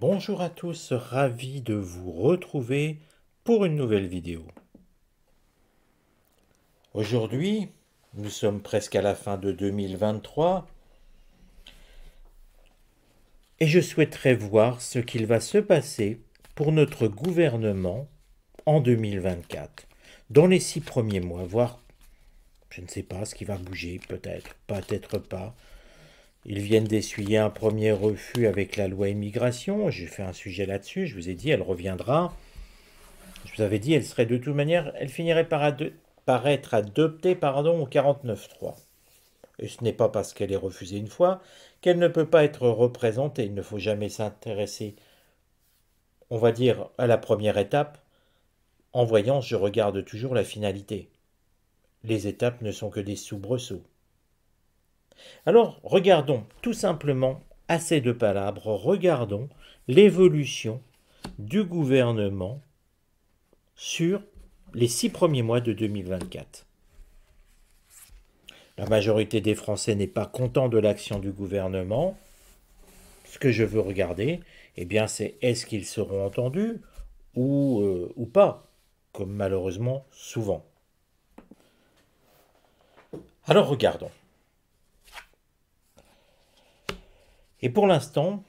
Bonjour à tous, ravi de vous retrouver pour une nouvelle vidéo. Aujourd'hui, nous sommes presque à la fin de 2023 et je souhaiterais voir ce qu'il va se passer pour notre gouvernement en 2024, dans les six premiers mois, voir, je ne sais pas, ce qui va bouger, peut-être, peut-être pas, ils viennent d'essuyer un premier refus avec la loi immigration. J'ai fait un sujet là-dessus. Je vous ai dit, elle reviendra. Je vous avais dit, elle serait de toute manière, elle finirait par, être adoptée pardon, au 49.3. Et ce n'est pas parce qu'elle est refusée une fois qu'elle ne peut pas être représentée. Il ne faut jamais s'intéresser, on va dire, à la première étape. En voyant, je regarde toujours la finalité. Les étapes ne sont que des soubresauts. Alors regardons tout simplement assez de palabres, regardons l'évolution du gouvernement sur les six premiers mois de 2024. La majorité des Français n'est pas content de l'action du gouvernement. Ce que je veux regarder, eh bien, c'est est-ce qu'ils seront entendus ou, euh, ou pas, comme malheureusement souvent. Alors regardons. Et pour l'instant,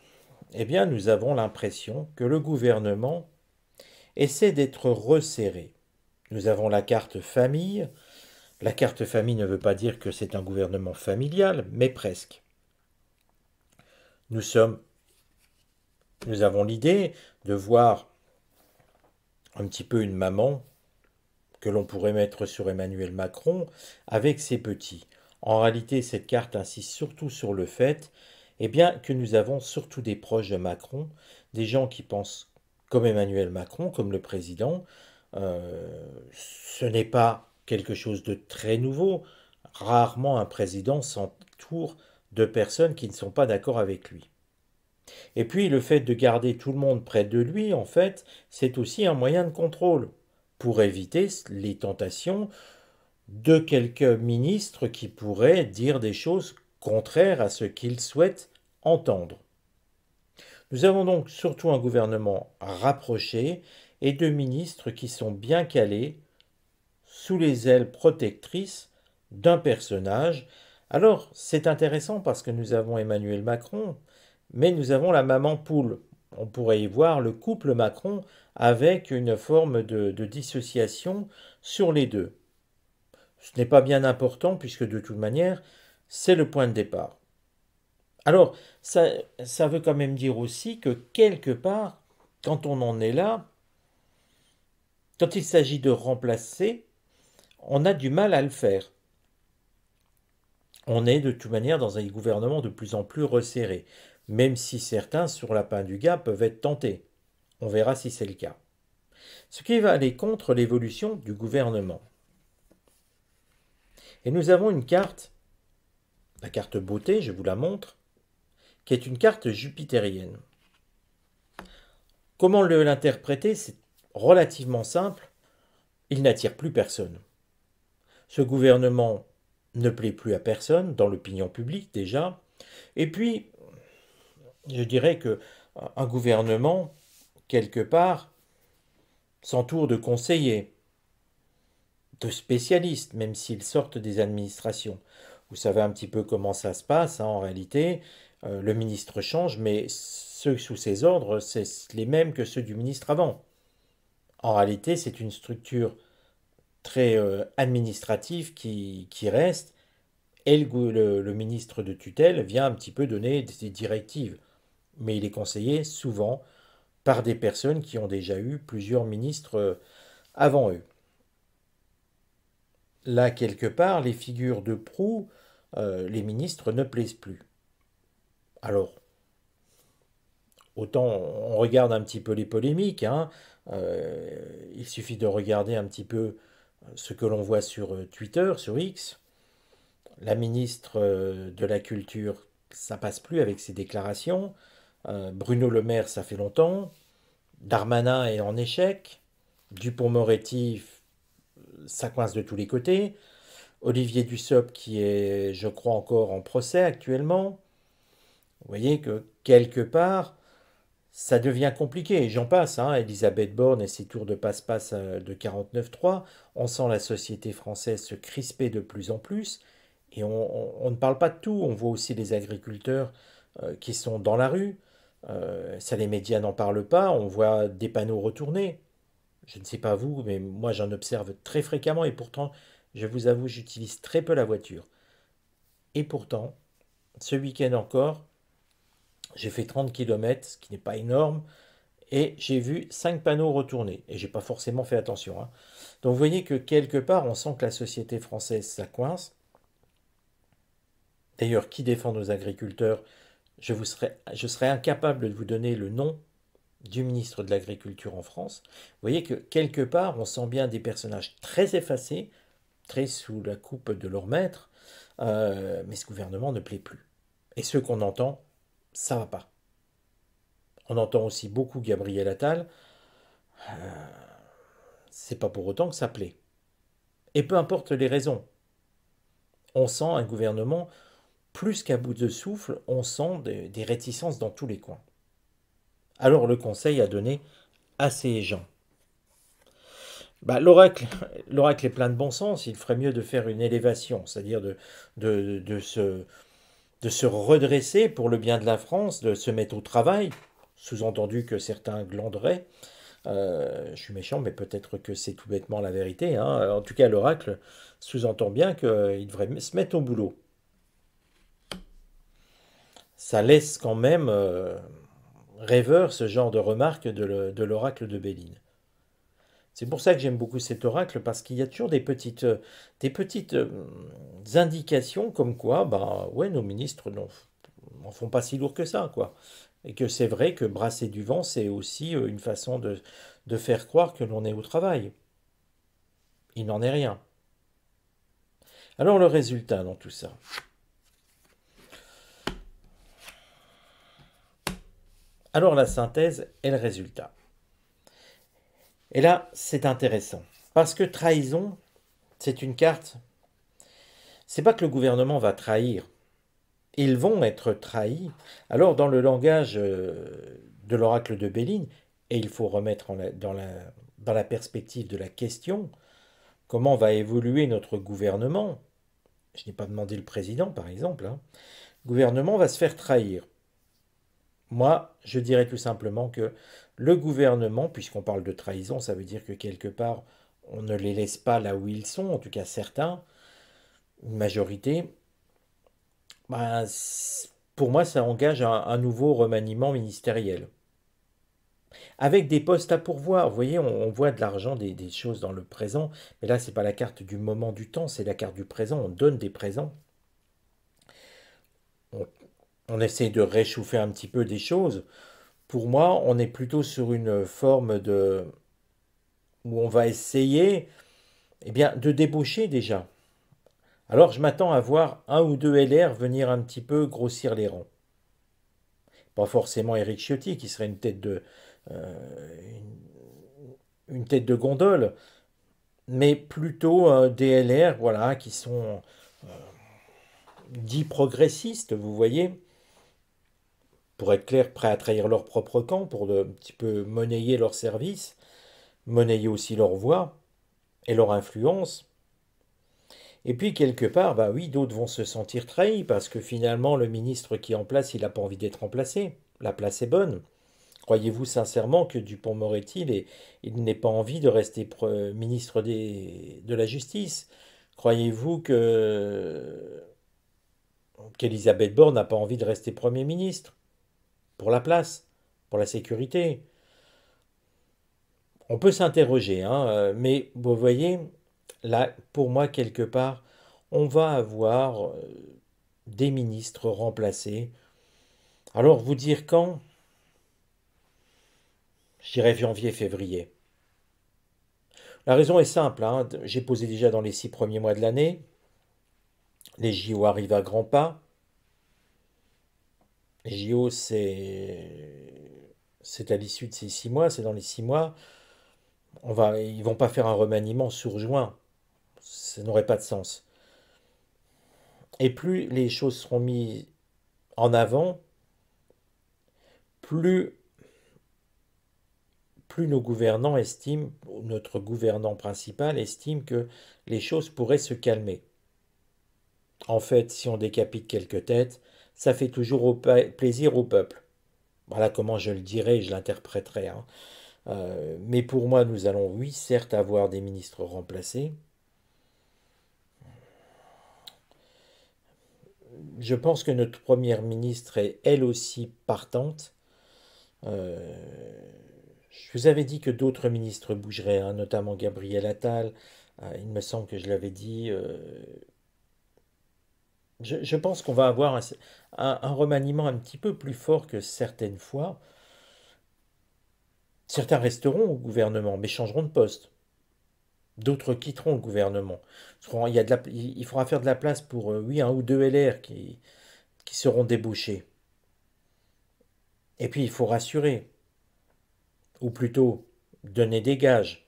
eh bien, nous avons l'impression que le gouvernement essaie d'être resserré. Nous avons la carte famille. La carte famille ne veut pas dire que c'est un gouvernement familial, mais presque. Nous sommes, nous avons l'idée de voir un petit peu une maman que l'on pourrait mettre sur Emmanuel Macron avec ses petits. En réalité, cette carte insiste surtout sur le fait eh bien que nous avons surtout des proches de Macron, des gens qui pensent comme Emmanuel Macron, comme le président. Euh, ce n'est pas quelque chose de très nouveau. Rarement un président s'entoure de personnes qui ne sont pas d'accord avec lui. Et puis le fait de garder tout le monde près de lui, en fait, c'est aussi un moyen de contrôle pour éviter les tentations de quelques ministres qui pourraient dire des choses contraire à ce qu'ils souhaitent entendre. Nous avons donc surtout un gouvernement rapproché et deux ministres qui sont bien calés sous les ailes protectrices d'un personnage. Alors c'est intéressant parce que nous avons Emmanuel Macron, mais nous avons la maman poule. On pourrait y voir le couple Macron avec une forme de, de dissociation sur les deux. Ce n'est pas bien important puisque de toute manière, c'est le point de départ. Alors, ça, veut quand même dire aussi que quelque part, quand on en est là, quand il s'agit de remplacer, on a du mal à le faire. On est de toute manière dans un gouvernement de plus en plus resserré, même si certains sur la pain du gars peuvent être tentés. On verra si c'est le cas. Ce qui va aller contre l'évolution du gouvernement. Et nous avons une carte la carte beauté, je vous la montre, qui est une carte jupitérienne. Comment l'interpréter C'est relativement simple. Il n'attire plus personne. Ce gouvernement ne plaît plus à personne, dans l'opinion publique déjà. Et puis, je dirais que un gouvernement, quelque part, s'entoure de conseillers, de spécialistes, même s'ils sortent des administrations. Vous savez un petit peu comment ça se passe hein, en réalité. Euh, le ministre change, mais ceux sous ses ordres, c'est les mêmes que ceux du ministre avant. En réalité, c'est une structure très euh, administrative qui, reste, et le, ministre de tutelle vient un petit peu donner des directives. Mais il est conseillé souvent par des personnes qui ont déjà eu plusieurs ministres euh, avant eux. Là, quelque part, les figures de proue euh, les ministres ne plaisent plus. Alors, autant on regarde un petit peu les polémiques, hein, euh, il suffit de regarder un petit peu ce que l'on voit sur euh, Twitter, sur X. La ministre de la Culture, ça passe plus avec ses déclarations. Bruno Le Maire, ça fait longtemps. Darmanin est en échec. Dupont-Moretti, ça coince de tous les côtés. Olivier Dussopt qui est, je crois, encore en procès actuellement. Vous voyez que quelque part, ça devient compliqué. J'en passe, hein, Elisabeth Borne et ses tours de passe-passe euh, de 49-3. On sent la société française se crisper de plus en plus. Et on, ne parle pas de tout. On voit aussi les agriculteurs euh, qui sont dans la rue. Euh, ça, les médias n'en parlent pas. On voit des panneaux retournés. Je ne sais pas vous, mais moi j'en observe très fréquemment et pourtant je vous avoue, j'utilise très peu la voiture. Et pourtant, ce week-end encore, j'ai fait 30 km, ce qui n'est pas énorme, et j'ai vu cinq panneaux retournés. Et j'ai pas forcément fait attention. Hein. Donc vous voyez que quelque part, on sent que la société française, ça coince. D'ailleurs, qui défend nos agriculteurs je, serais, je serais incapable de vous donner le nom du ministre de l'Agriculture en France. Vous voyez que quelque part, on sent bien des personnages très effacés sous la coupe de leur maître, euh, mais ce gouvernement ne plaît plus. Et ce qu'on entend, ça va pas. On entend aussi beaucoup Gabriel Attal. Euh, c'est pas pour autant que ça plaît. Et peu importe les raisons, on sent un gouvernement plus qu'à bout de souffle, on sent des, des réticences dans tous les coins. Alors le Conseil a donné à ces gens bah, l'oracle, l'oracle est plein de bon sens, il ferait mieux de faire une élévation, c'est-à-dire de, de, se, de se redresser pour le bien de la France, de se mettre au travail, sous-entendu que certains glanderaient. Euh, je suis méchant, mais peut-être que c'est tout bêtement la vérité. Hein. En tout cas, l'oracle sous-entend bien qu'il devrait se mettre au boulot. Ça laisse quand même euh, rêveur ce genre de remarque de l'oracle de Béline. C'est pour ça que j'aime beaucoup cet oracle, parce qu'il y a toujours des petites, euh, des petites euh, indications comme quoi, bah ouais, nos ministres n'en font pas si lourd que ça, quoi. Et que c'est vrai que brasser du vent, c'est aussi euh, une façon de, de faire croire que l'on est au travail. Il n'en est rien. Alors le résultat dans tout ça. Alors la synthèse et le résultat. Et là, c'est intéressant. Parce que trahison, c'est une carte. C'est pas que le gouvernement va trahir. Ils vont être trahis. Alors, dans le langage euh, de l'oracle de Béline, et il faut remettre dans, la, dans la perspective de la question, comment va évoluer notre gouvernement Je n'ai pas demandé le président, par exemple. Hein. Le gouvernement va se faire trahir. Moi, je dirais tout simplement que le gouvernement, puisqu'on parle de trahison, ça veut dire que quelque part, on ne les laisse pas là où ils sont, en tout cas certains, une majorité, ben, pour moi, ça engage un, nouveau remaniement ministériel. Avec des postes à pourvoir, vous voyez, on, voit de l'argent, des, choses dans le présent, mais là, ce n'est pas la carte du moment du temps, c'est la carte du présent, on donne des présents. On, on essaie de réchauffer un petit peu des choses, pour moi, on est plutôt sur une forme de où on va essayer eh bien, de débaucher déjà. Alors je m'attends à voir un ou deux LR venir un petit peu grossir les rangs. Pas forcément Eric Ciotti qui serait une tête de euh, une, tête de gondole, mais plutôt euh, des LR voilà qui sont euh, dits progressistes, vous voyez pour être clair, prêts à trahir leur propre camp, pour un petit peu monnayer leur service, monnayer aussi leur voix et leur influence. Et puis quelque part, bah oui, d'autres vont se sentir trahis parce que finalement le ministre qui est en place, il n'a pas envie d'être remplacé. La place est bonne. Croyez-vous sincèrement que Dupont-Moretti, il, n'ait pas envie de rester ministre de la Justice Croyez-vous que qu'Elisabeth Borne n'a pas envie de rester Premier ministre pour la place, pour la sécurité. On peut s'interroger, hein, euh, mais vous voyez, là, pour moi, quelque part, on va avoir euh, des ministres remplacés. Alors, vous dire quand J'irai janvier-février. La raison est simple, hein, j'ai posé déjà dans les six premiers mois de l'année, les JO arrivent à grands pas, JO, c'est à l'issue de ces six mois, c'est dans les six mois. On va, ils vont pas faire un remaniement sur juin. Ça n'aurait pas de sens. Et plus les choses seront mises en avant, plus, plus nos gouvernants estiment, notre gouvernant principal estime que les choses pourraient se calmer. En fait, si on décapite quelques têtes, ça fait toujours plaisir au peuple. Voilà comment je le dirais, je l'interpréterai. Hein. Euh, mais pour moi, nous allons, oui, certes, avoir des ministres remplacés. Je pense que notre première ministre est elle aussi partante. Euh, je vous avais dit que d'autres ministres bougeraient, hein, notamment Gabriel Attal. Euh, il me semble que je l'avais dit je, pense qu'on va avoir un, remaniement un petit peu plus fort que certaines fois. Certains resteront au gouvernement, mais changeront de poste. D'autres quitteront le gouvernement. Il, faudra faire de la place pour, euh, oui, un ou deux LR qui, qui seront débouchés. Et puis, il faut rassurer, ou plutôt donner des gages.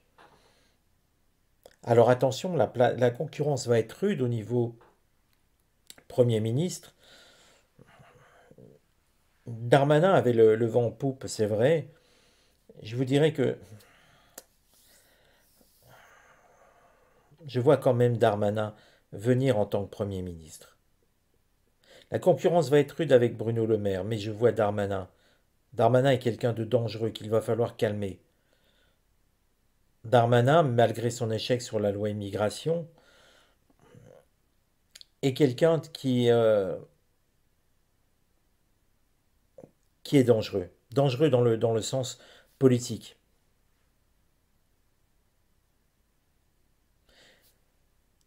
Alors attention, la concurrence va être rude au niveau Premier ministre. Darmanin avait le, vent en poupe, c'est vrai. Je vous dirais que je vois quand même Darmanin venir en tant que Premier ministre. La concurrence va être rude avec Bruno Le Maire, mais je vois Darmanin. Darmanin est quelqu'un de dangereux qu'il va falloir calmer. Darmanin, malgré son échec sur la loi immigration, et quelqu'un qui, euh, qui est dangereux. Dangereux dans le, dans le sens politique.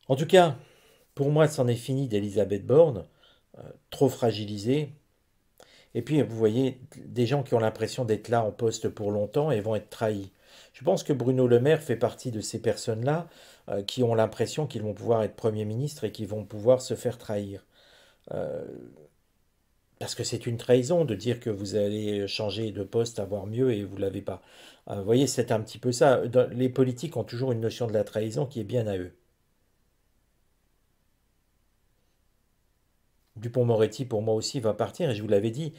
En tout cas, pour moi, c'en est fini d'Elisabeth Borne, euh, trop fragilisée. Et puis, vous voyez, des gens qui ont l'impression d'être là en poste pour longtemps et vont être trahis. Je pense que Bruno Le Maire fait partie de ces personnes-là euh, qui ont l'impression qu'ils vont pouvoir être Premier ministre et qui vont pouvoir se faire trahir. Euh, parce que c'est une trahison de dire que vous allez changer de poste, avoir mieux et vous ne l'avez pas. Euh, vous voyez, c'est un petit peu ça. les politiques ont toujours une notion de la trahison qui est bien à eux. Dupont-Moretti, pour moi aussi, va partir. Et je vous l'avais dit,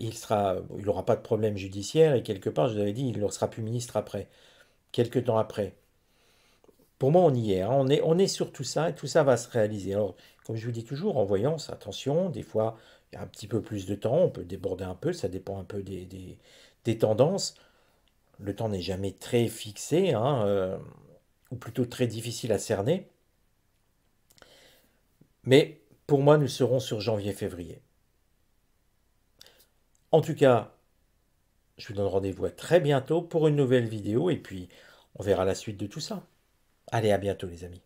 il sera, il n'aura pas de problème judiciaire. Et quelque part, je vous l'avais dit, il ne sera plus ministre après, quelques temps après pour moi, on y hein. est, on est. sur tout ça et tout ça va se réaliser. Alors, comme je vous dis toujours, en voyance, attention, des fois, il y a un petit peu plus de temps, on peut déborder un peu, ça dépend un peu des, tendances. Le temps n'est jamais très fixé, hein, euh, ou plutôt très difficile à cerner. Mais pour moi, nous serons sur janvier-février. En tout cas, je vous donne rendez-vous très bientôt pour une nouvelle vidéo et puis on verra la suite de tout ça. Allez, à bientôt les amis.